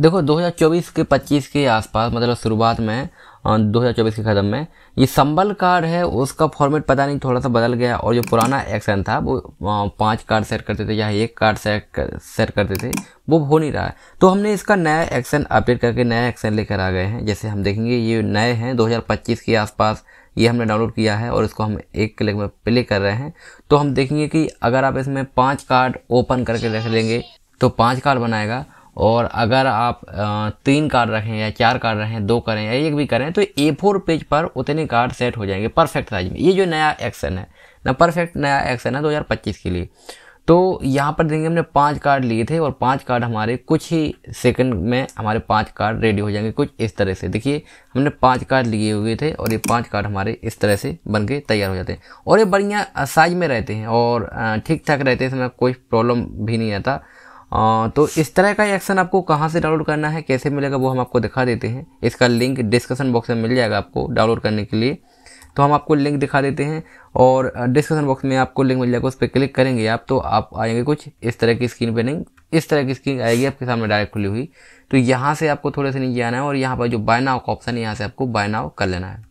देखो 2024 के 25 के आसपास मतलब शुरुआत में 2024 के कदम में ये संबल कार्ड है उसका फॉर्मेट पता नहीं थोड़ा सा बदल गया और जो पुराना एक्शन था वो पांच कार्ड सेट करते थे या एक कार्ड सेट कर, सेट करते थे वो हो नहीं रहा है तो हमने इसका नया एक्शन अपडेट करके नया एक्शन लेकर आ गए हैं जैसे हम देखेंगे ये नए हैं दो के आसपास ये हमने डाउनलोड किया है और इसको हम एक क्लिक में प्ले कर रहे हैं तो हम देखेंगे कि अगर आप इसमें पाँच कार्ड ओपन करके रख लेंगे तो पाँच कार्ड बनाएगा और अगर आप तीन कार्ड रखें या चार कार्ड रखें दो करें या एक भी करें तो ए फोर पेज पर उतने कार्ड सेट हो जाएंगे परफेक्ट साइज में ये जो नया एक्शन है ना परफेक्ट नया एक्शन है 2025 के लिए तो यहाँ पर देखेंगे हमने पांच कार्ड लिए थे और पांच कार्ड हमारे कुछ ही सेकंड में हमारे पांच कार्ड रेडी हो जाएंगे कुछ इस तरह से देखिए हमने पांच कार्ड लिए हुए थे और ये पांच कार्ड हमारे इस तरह से बन के तैयार हो जाते हैं और ये बढ़िया साइज में रहते हैं और ठीक ठाक रहते हैं इसमें कोई प्रॉब्लम भी नहीं आता आ, तो इस तरह का एक्शन आपको कहाँ से डाउनलोड करना है कैसे मिलेगा वो हम आपको दिखा देते हैं इसका लिंक डिस्कशन बॉक्स में मिल जाएगा आपको डाउनलोड करने के लिए तो हम आपको लिंक दिखा देते हैं और डिस्कशन बॉक्स में आपको लिंक मिल जाएगा उस पर क्लिक करेंगे आप तो आप आएंगे कुछ इस तरह की स्क्रीन पर नहीं इस तरह की स्क्रीन आएगी आपके सामने डायरेक्ट खुली हुई तो यहाँ से आपको थोड़े से नीचे आना है और यहाँ पर जो बाय नाव का ऑप्शन है यहाँ से आपको बाय नाव कर लेना है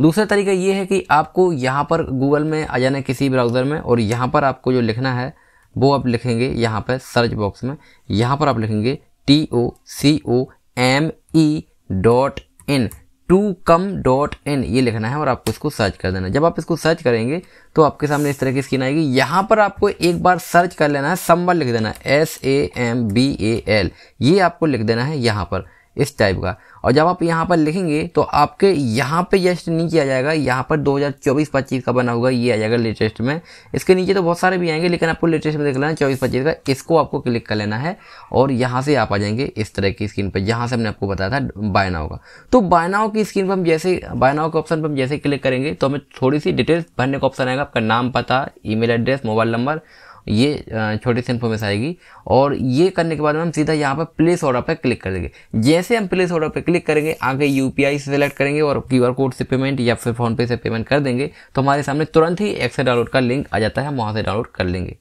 दूसरा तरीका ये है कि आपको यहाँ पर गूगल में आ जाना है किसी ब्राउज़र में और यहाँ पर आपको जो लिखना है वो आप लिखेंगे यहाँ पर सर्च बॉक्स में यहाँ पर आप लिखेंगे T O C O M E dot in to come dot in ये लिखना है और आपको इसको सर्च कर देना जब आप इसको सर्च करेंगे तो आपके सामने इस तरह की स्क्रीन आएगी यहाँ पर आपको एक बार सर्च कर लेना है संबल लिख देना है S A M B A L ये आपको लिख देना है यहाँ पर इस टाइप का और जब आप यहाँ पर लिखेंगे तो आपके यहाँ पे जस्ट नीचे आ जाएगा यहाँ पर 2024-25 का बना होगा ये आ जाएगा लेटेस्ट में इसके नीचे तो बहुत सारे भी आएंगे लेकिन आपको लेटेस्ट में देख लेना चौबीस पच्चीस का इसको आपको क्लिक कर लेना है और यहाँ से आप आ जाएंगे इस तरह की स्क्रीन पर जहाँ से हमने आपको बताया था बायनाओ का तो बायनाओ की स्क्रीन पर हम जैसे बायनाओ के ऑप्शन पर हम जैसे क्लिक करेंगे तो हमें थोड़ी सी डिटेल्स भरने का ऑप्शन आएगा आपका नाम पता ई एड्रेस मोबाइल नंबर ये छोटी सी इन्फॉर्मेशन आएगी और ये करने के बाद में हम सीधा यहाँ पर प्लेस ऑर्डर पर क्लिक कर देंगे जैसे हम प्लेस ऑर्डर पर क्लिक करेंगे आगे यू पी सेलेक्ट करेंगे और क्यू कोड से पेमेंट या फिर फ़ोनपे से पेमेंट कर देंगे तो हमारे सामने तुरंत ही एक्सेल डाउनलोड का लिंक आ जाता है हम वहाँ से डाउनलोड कर लेंगे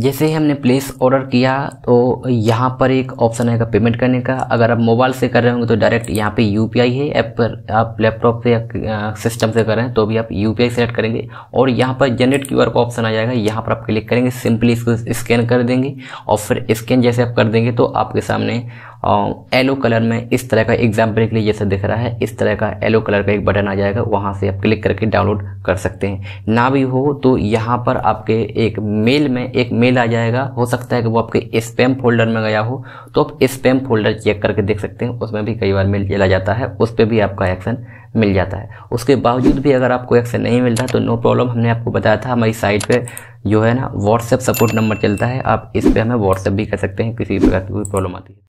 जैसे ही हमने प्लेस ऑर्डर किया तो यहाँ पर एक ऑप्शन आएगा पेमेंट करने का अगर आप मोबाइल से कर रहे होंगे तो डायरेक्ट यहाँ पे यू है ऐप पर आप लैपटॉप से या सिस्टम से कर रहे हैं तो भी आप यू पी सेलेक्ट करेंगे और यहाँ पर जनरेट क्यू का ऑप्शन आ जाएगा यहाँ पर आप क्लिक करेंगे सिंपली इसको स्कैन कर देंगे और फिर स्कैन जैसे आप कर देंगे तो आपके सामने येलो कलर में इस तरह का एग्जाम्पल के लिए जैसा दिख रहा है इस तरह का येलो कलर का एक बटन आ जाएगा वहाँ से आप क्लिक करके डाउनलोड कर सकते हैं ना भी हो तो यहाँ पर आपके एक मेल में एक मेल आ जाएगा हो सकता है कि वो आपके स्पैम फोल्डर में गया हो तो आप स्पैम फोल्डर चेक करके देख सकते हैं उसमें भी कई बार मेल चला जाता है उस पर भी आपका एक्शन मिल जाता है उसके बावजूद भी अगर आपको एक्शन नहीं मिलता तो नो प्रॉब्लम हमने आपको बताया था हमारी साइट पे जो है ना व्हाट्सएप सपोर्ट नंबर चलता है आप इस पर हमें व्हाट्सएप भी कर सकते हैं किसी प्रकार की कोई प्रॉब्लम आती है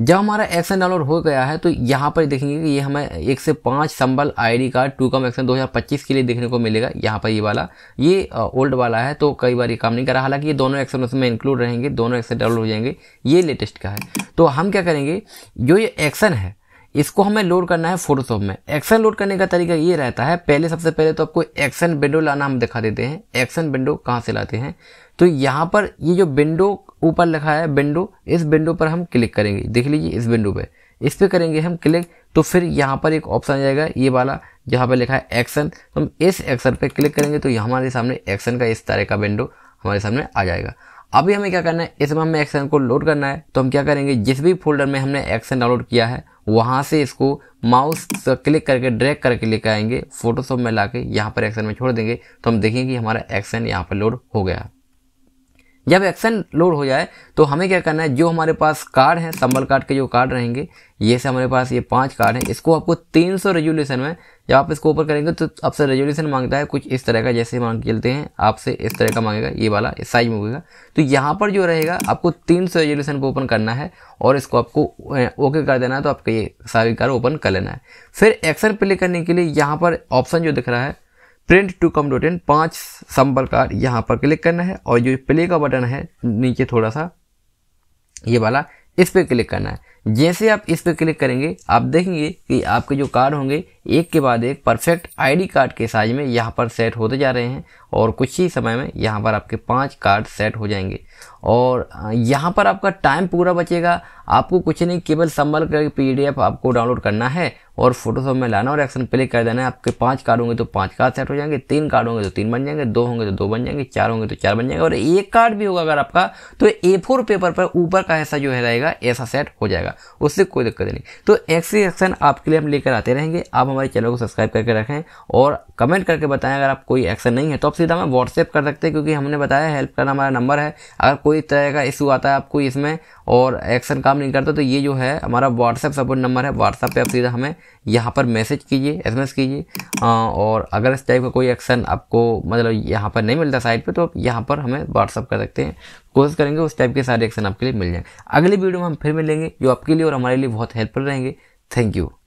जब हमारा एक्शन डाउनलोड हो गया है तो यहाँ पर देखेंगे कि ये हमें एक से पाँच Sambal ID card to come action 2025 के लिए देखने को मिलेगा यहाँ पर ये वाला ये ओल्ड वाला है तो कई बार ये काम नहीं कर रहा हालांकि ये दोनों एक्शन उसमें इंक्लूड रहेंगे दोनों एक्शन डाउनलोड हो जाएंगे ये लेटेस्ट का है तो हम क्या करेंगे जो ये एक्शन है इसको हमें लोड करना है फोटोशॉप में एक्शन लोड करने का तरीका ये रहता है पहले सबसे पहले तो आपको एक्शन विंडो लाना हम दिखा देते हैं एक्शन विंडो कहाँ से लाते हैं तो यहाँ पर ये जो विंडो ऊपर लिखा है विंडो इस विंडो पर हम क्लिक करेंगे देख लीजिए इस विंडो पे इस पर करेंगे हम क्लिक तो फिर यहाँ पर एक ऑप्शन आ जाएगा ये वाला जहाँ पर लिखा है एक्शन तो हम इस एक्शन पर क्लिक करेंगे तो हमारे सामने एक्शन का इस तरह का विंडो हमारे सामने आ जाएगा अभी हमें क्या करना है इसमें हमें एक्शन को लोड करना है तो हम क्या करेंगे जिस भी फोल्डर में हमने एक्शन डाउनलोड किया है वहाँ से इसको माउस क्लिक करके ड्रैग करके लेकर आएंगे फोटोशॉप में ला के यहाँ पर एक्शन में छोड़ देंगे तो हम देखेंगे कि हमारा एक्शन यहाँ पर लोड हो गया जब एक्शन लोड हो जाए तो हमें क्या करना है जो हमारे पास कार्ड हैं संबल कार्ड के जो कार्ड रहेंगे ये से हमारे पास ये पांच कार्ड हैं इसको आपको 300 रेजोल्यूशन में जब आप इसको ऊपर करेंगे तो आपसे रेजोल्यूशन मांगता है कुछ इस तरह का जैसे मांग के चलते हैं आपसे इस तरह का मांगेगा ये वाला इस साइज में होगा तो यहाँ पर जो रहेगा आपको तीन सौ रेजोल्यूशन को ओपन करना है और इसको आपको ओके कर देना है तो आपका ये सारी कार्ड ओपन कर लेना है फिर एक्शन प्ले करने के लिए यहाँ पर ऑप्शन जो दिख रहा है print to come dot in पाँच संबल कार्ड यहाँ पर क्लिक करना है और जो प्ले का बटन है नीचे थोड़ा सा ये वाला इस पर क्लिक करना है जैसे आप इस पर क्लिक करेंगे आप देखेंगे कि आपके जो कार्ड होंगे एक के बाद एक परफेक्ट आईडी कार्ड के साइज में यहाँ पर सेट होते जा रहे हैं और कुछ ही समय में यहाँ पर आपके पांच कार्ड सेट हो जाएंगे और यहाँ पर आपका टाइम पूरा बचेगा आपको कुछ नहीं केवल संभल कर पी आपको डाउनलोड करना है और फोटोशॉप में लाना और एक्शन प्ले कर देना है आपके पांच कार्ड होंगे तो पांच कार्ड सेट हो जाएंगे तीन कार्ड होंगे तो तीन बन जाएंगे दो होंगे तो दो बन जाएंगे चार होंगे तो चार बन जाएंगे और एक कार्ड भी होगा अगर आपका तो ए फोर पेपर पर ऊपर का हिस्सा जो है रहेगा ऐसा सेट हो जाएगा उससे कोई दिक्कत नहीं तो एक्सी एक्शन आपके लिए हम लेकर आते रहेंगे आप हमारे चैनल को सब्सक्राइब करके रखें और कमेंट करके बताएं अगर आप कोई एक्शन नहीं है तो आप सीधा हमें व्हाट्सएप कर सकते हैं क्योंकि हमने बताया हेल्प करना हमारा नंबर है अगर कोई तरह का इशू आता है आपको इसमें और एक्शन काम नहीं करता तो ये जो है हमारा व्हाट्सएप सपोर्ट नंबर है व्हाट्सएप पर आप सीधा हमें यहाँ पर मैसेज कीजिए एसएमएस कीजिए और अगर इस टाइप का कोई एक्शन आपको मतलब यहाँ पर नहीं मिलता साइट पे तो आप यहाँ पर हमें व्हाट्सअप कर सकते हैं कोशिश करेंगे उस टाइप के सारे एक्शन आपके लिए मिल जाएंगे अगली वीडियो में हम फिर मिलेंगे जो आपके लिए और हमारे लिए बहुत हेल्पफुल रहेंगे थैंक यू